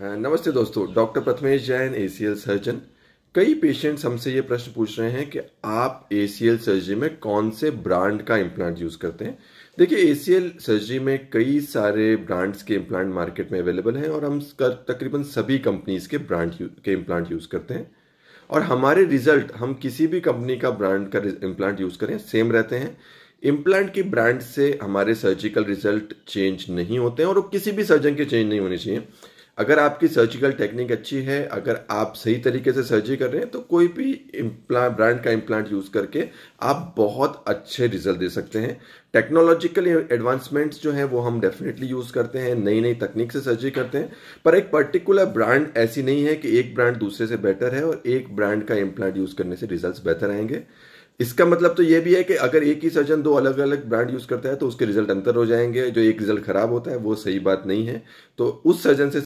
नमस्ते दोस्तों doctor Prathamesh Jain ACL surgeon कई पेशेंट्स हमसे ये प्रश्न पूछ रहे हैं कि आप एसीएल सर्जरी में कौन से ब्रांड का इम्प्लांट यूज़ करते हैं देखिए एसीएल सर्जरी में कई सारे ब्रांड्स के इम्प्लांट मार्केट में अवेलेबल हैं और हम तकरीबन सभी कंपनीज के ब्रांड के इम्प्लांट यूज़ करते हैं और हमारे रिजल्ट हम किसी भी कंपनी का ब्रांड का इम्प्लांट यूज़ करें सेम रहते हैं इम्प्लांट की ब्रांड से हमारे सर्जिकल रिजल्ट चेंज नहीं होते हैं और वो किसी भी सर्जन के चेंज नहीं होने चाहिए अगर आपकी सर्जिकल टेक्निक अच्छी है अगर आप सही तरीके से सर्जरी कर रहे हैं तो कोई भी इम्प्लांट ब्रांड का इम्प्लांट यूज़ करके आप बहुत अच्छे रिजल्ट दे सकते हैं टेक्नोलॉजिकल एडवांसमेंट्स जो हैं वो हम डेफिनेटली यूज़ करते हैं नई नई तकनीक से सर्जरी करते हैं पर एक पर्टिकुलर ब्रांड ऐसी नहीं है कि एक ब्रांड दूसरे से बेटर है और एक ब्रांड का इम्प्लांट यूज़ करने से रिजल्ट बेहतर आएंगे इसका मतलब तो यह भी है कि अगर एक ही सर्जन दो अलग अलग ब्रांड यूज करता है तो उसके रिजल्ट अंतर हो जाएंगे जो एक रिजल्ट खराब होता है वो सही बात नहीं है तो उस सर्जन से